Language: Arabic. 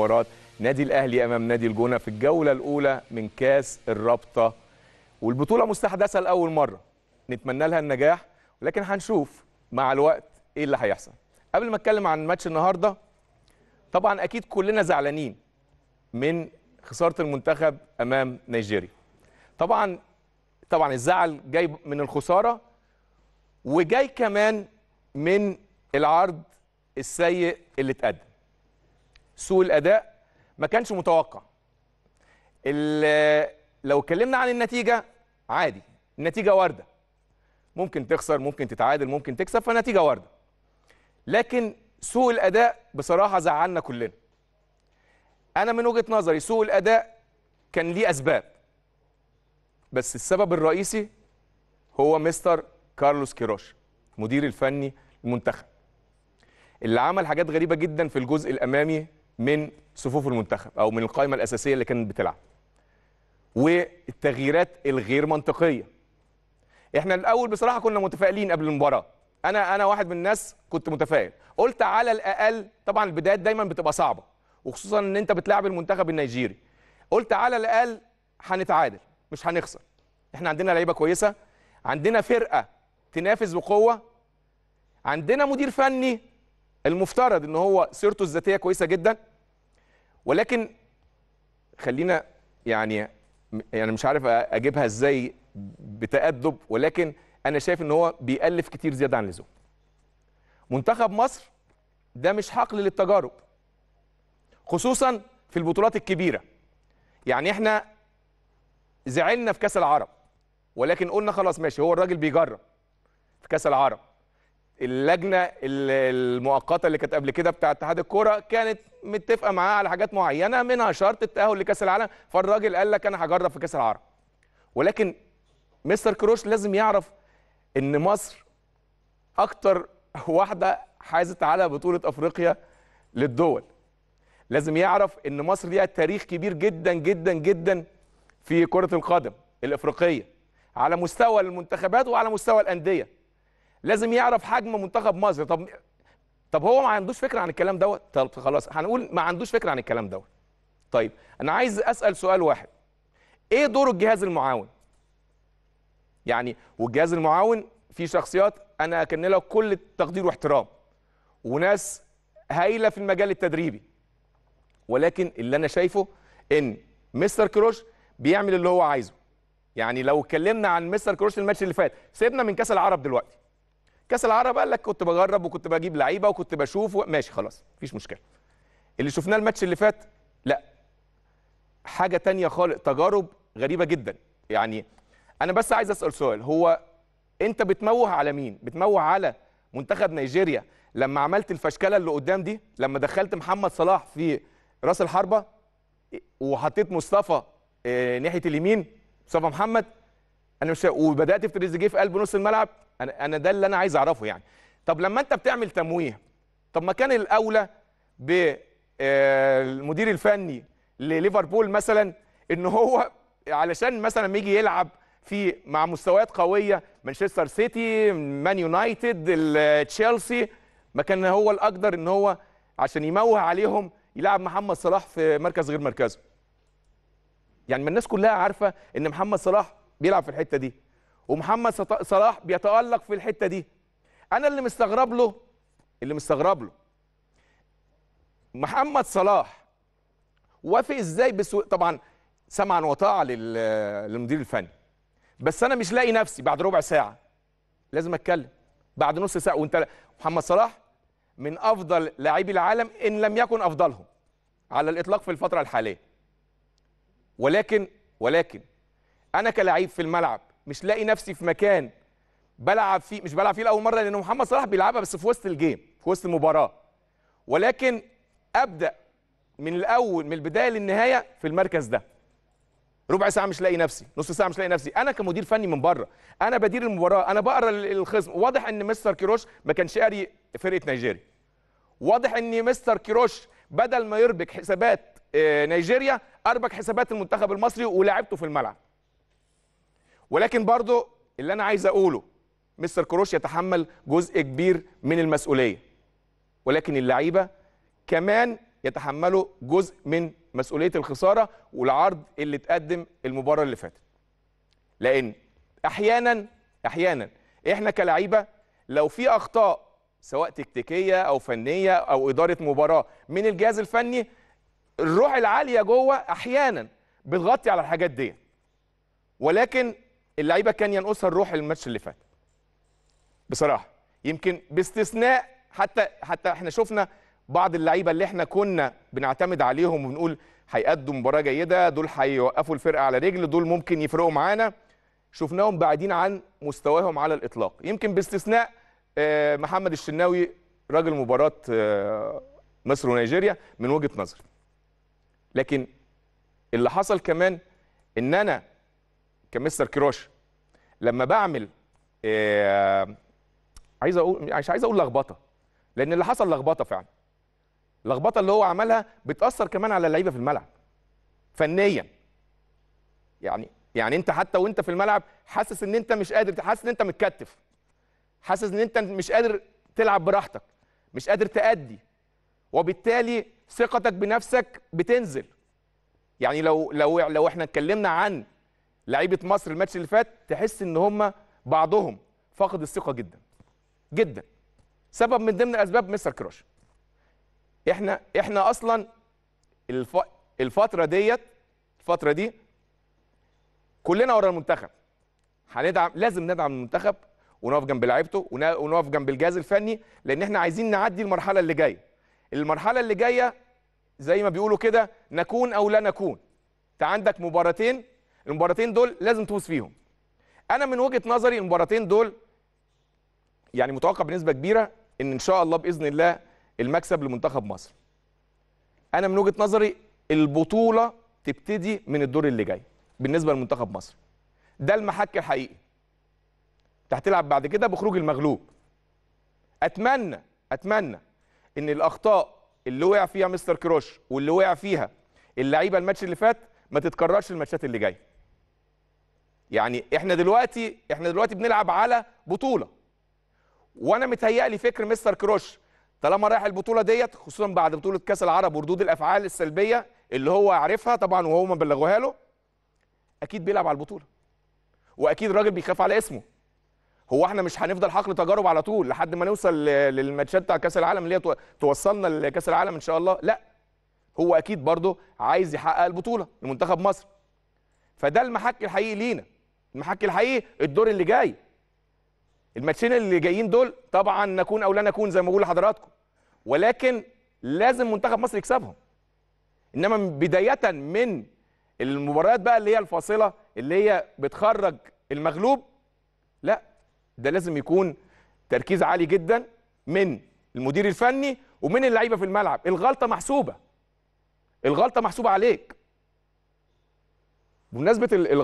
مباراه نادي الاهلي امام نادي الجونه في الجوله الاولى من كاس الرابطه والبطوله مستحدثه لاول مره نتمنى لها النجاح ولكن هنشوف مع الوقت ايه اللي هيحصل قبل ما اتكلم عن ماتش النهارده طبعا اكيد كلنا زعلانين من خساره المنتخب امام نيجيريا طبعا طبعا الزعل جاي من الخساره وجاي كمان من العرض السيء اللي اتقدم سوء الاداء ما كانش متوقع لو اتكلمنا عن النتيجه عادي النتيجه وارده ممكن تخسر ممكن تتعادل ممكن تكسب فالنتيجه وارده لكن سوء الاداء بصراحه زعلنا كلنا انا من وجهه نظري سوء الاداء كان ليه اسباب بس السبب الرئيسي هو مستر كارلوس كيروش المدير الفني المنتخب اللي عمل حاجات غريبه جدا في الجزء الامامي من صفوف المنتخب او من القائمه الاساسيه اللي كانت بتلعب والتغييرات الغير منطقيه احنا الاول بصراحه كنا متفائلين قبل المباراه انا انا واحد من الناس كنت متفائل قلت على الاقل طبعا البدايات دايما بتبقى صعبه وخصوصا ان انت بتلعب المنتخب النيجيري قلت على الاقل هنتعادل مش هنخسر احنا عندنا لعيبه كويسه عندنا فرقه تنافس بقوه عندنا مدير فني المفترض ان هو سيرته الذاتيه كويسه جدا ولكن خلينا يعني يعني مش عارف اجيبها ازاي بتأدب ولكن انا شايف ان هو بيألف كتير زياده عن اللزوم. منتخب مصر ده مش حقل للتجارب. خصوصا في البطولات الكبيره. يعني احنا زعلنا في كاس العرب ولكن قلنا خلاص ماشي هو الراجل بيجرب في كاس العرب اللجنه المؤقته اللي كانت قبل كده بتاع اتحاد الكوره كانت متفقه معاه على حاجات معينه منها شرط التاهل لكاس العالم فالراجل قال لك انا هجرب في كاس العرب ولكن مستر كروش لازم يعرف ان مصر اكتر واحده حازت على بطوله افريقيا للدول لازم يعرف ان مصر ليها تاريخ كبير جدا جدا جدا في كره القدم الافريقيه على مستوى المنتخبات وعلى مستوى الانديه لازم يعرف حجم منتخب مصر طب طب هو ما عندوش فكره عن الكلام دوت طب خلاص هنقول ما عندوش فكره عن الكلام دوت طيب انا عايز اسال سؤال واحد ايه دور الجهاز المعاون يعني والجهاز المعاون فيه شخصيات انا اكن لها كل التقدير واحترام وناس هايله في المجال التدريبي ولكن اللي انا شايفه ان مستر كروش بيعمل اللي هو عايزه يعني لو اتكلمنا عن مستر كروش الماتش اللي فات سيبنا من كاس العرب دلوقتي كاس العرب قال لك كنت بجرب وكنت بجيب لعيبه وكنت بشوف و... ماشي خلاص مفيش مشكله اللي شفناه الماتش اللي فات لا حاجه تانية خالص تجارب غريبه جدا يعني انا بس عايز اسال سؤال هو انت بتموه على مين بتموه على منتخب نيجيريا لما عملت الفشكله اللي قدام دي لما دخلت محمد صلاح في راس الحربه وحطيت مصطفى آه، ناحيه اليمين مصطفى محمد انا مش وبدات في تريزيجيه في قلب نص الملعب انا انا ده اللي انا عايز اعرفه يعني طب لما انت بتعمل تمويه طب ما كان الاولى بالمدير آه، الفني لليفربول مثلا ان هو علشان مثلا ما يجي يلعب في مع مستويات قويه مانشستر سيتي مان يونايتد تشيلسي ما كان هو الاقدر ان هو عشان يموه عليهم يلعب محمد صلاح في مركز غير مركزه يعني ما الناس كلها عارفه ان محمد صلاح بيلعب في الحته دي ومحمد صلاح بيتالق في الحته دي انا اللي مستغرب له اللي مستغرب له محمد صلاح وافق ازاي بسو... طبعا سمعا وطاعه لل... للمدير الفني بس انا مش لاقي نفسي بعد ربع ساعه لازم اتكلم بعد نص ساعه وانت محمد صلاح من افضل لاعبي العالم ان لم يكن افضلهم على الاطلاق في الفتره الحاليه ولكن ولكن انا كلاعب في الملعب مش لاقي نفسي في مكان بلعب فيه مش بلعب فيه لاول مره لان محمد صلاح بيلعبها بس في وسط الجيم في وسط المباراه ولكن ابدا من الاول من البدايه للنهايه في المركز ده ربع ساعه مش لاقي نفسي نص ساعه مش لاقي نفسي انا كمدير فني من بره انا بدير المباراه انا بقرا الخصم واضح ان مستر كيروش ما كانش قاري فرقه نيجيريا واضح ان مستر كيروش بدل ما يربك حسابات آه، نيجيريا اربك حسابات المنتخب المصري ولعبته في الملعب ولكن برضه اللي انا عايز اقوله مستر كروش يتحمل جزء كبير من المسؤوليه ولكن اللعيبه كمان يتحملوا جزء من مسؤوليه الخساره والعرض اللي اتقدم المباراه اللي فاتت لان احيانا احيانا احنا كلعيبه لو في اخطاء سواء تكتيكيه او فنيه او اداره مباراه من الجهاز الفني الروح العاليه جوه احيانا بتغطي على الحاجات دي ولكن اللعيبه كان ينقصها الروح الماتش اللي فات بصراحه يمكن باستثناء حتى حتى احنا شفنا بعض اللعيبه اللي احنا كنا بنعتمد عليهم وبنقول هيأدوا مباراه جيده دول هيوقفوا الفرقه على رجل دول ممكن يفرقوا معانا شفناهم بعيدين عن مستواهم على الاطلاق يمكن باستثناء آه، محمد الشناوي راجل مباراه آه، مصر ونيجيريا من وجهه نظري لكن اللي حصل كمان ان انا كمستر كروش لما بعمل آه عايز اقول مش عايز اقول لخبطه لان اللي حصل لخبطه فعلا اللخبطه اللي هو عملها بتاثر كمان على اللعيبه في الملعب فنيا يعني يعني انت حتى وانت في الملعب حاسس ان انت مش قادر حاسس ان انت متكتف حاسس ان انت مش قادر تلعب براحتك مش قادر تأدي وبالتالي ثقتك بنفسك بتنزل يعني لو لو لو احنا اتكلمنا عن لعيبه مصر الماتش اللي فات تحس ان هم بعضهم فاقد الثقه جدا جدا سبب من ضمن اسباب مستر كراش احنا احنا اصلا الف... الفتره ديت الفتره دي كلنا ورا المنتخب هندعم لازم ندعم المنتخب ونقف جنب لعيبته ونقف جنب الجهاز الفني لان احنا عايزين نعدي المرحله اللي جايه المرحله اللي جايه زي ما بيقولوا كده نكون او لا نكون انت عندك مباراتين المباراتين دول لازم تفوز فيهم انا من وجهه نظري المباراتين دول يعني متوقع بنسبه كبيره ان ان شاء الله باذن الله المكسب لمنتخب مصر انا من وجهه نظري البطوله تبتدي من الدور اللي جاي بالنسبه لمنتخب مصر ده المحك الحقيقي هتلعب بعد كده بخروج المغلوب اتمنى اتمنى ان الاخطاء اللي وقع فيها مستر كروش واللي وقع فيها اللعيبه الماتش اللي فات ما تتكررش الماتشات اللي جايه يعني احنا دلوقتي احنا دلوقتي بنلعب على بطوله وانا متهيألي فكر مستر كروش طالما رايح البطوله ديت خصوصا بعد بطوله كاس العرب وردود الافعال السلبيه اللي هو عارفها طبعا وهو ما بلغوها له اكيد بيلعب على البطوله واكيد الراجل بيخاف على اسمه هو احنا مش هنفضل حقل تجارب على طول لحد ما نوصل للماتشات بتاع كاس العالم اللي هي توصلنا لكاس العالم ان شاء الله لا هو اكيد برضه عايز يحقق البطوله لمنتخب مصر فده المحك الحقيقي لينا المحك الحقيقي الدور اللي جاي الماتشين اللي جايين دول طبعا نكون او لا نكون زي ما بقول لحضراتكم ولكن لازم منتخب مصر يكسبهم انما بدايه من المباريات بقى اللي هي الفاصله اللي هي بتخرج المغلوب لا ده لازم يكون تركيز عالي جدا من المدير الفني ومن اللعيبه في الملعب الغلطه محسوبه الغلطه محسوبه عليك بمناسبه الغلطه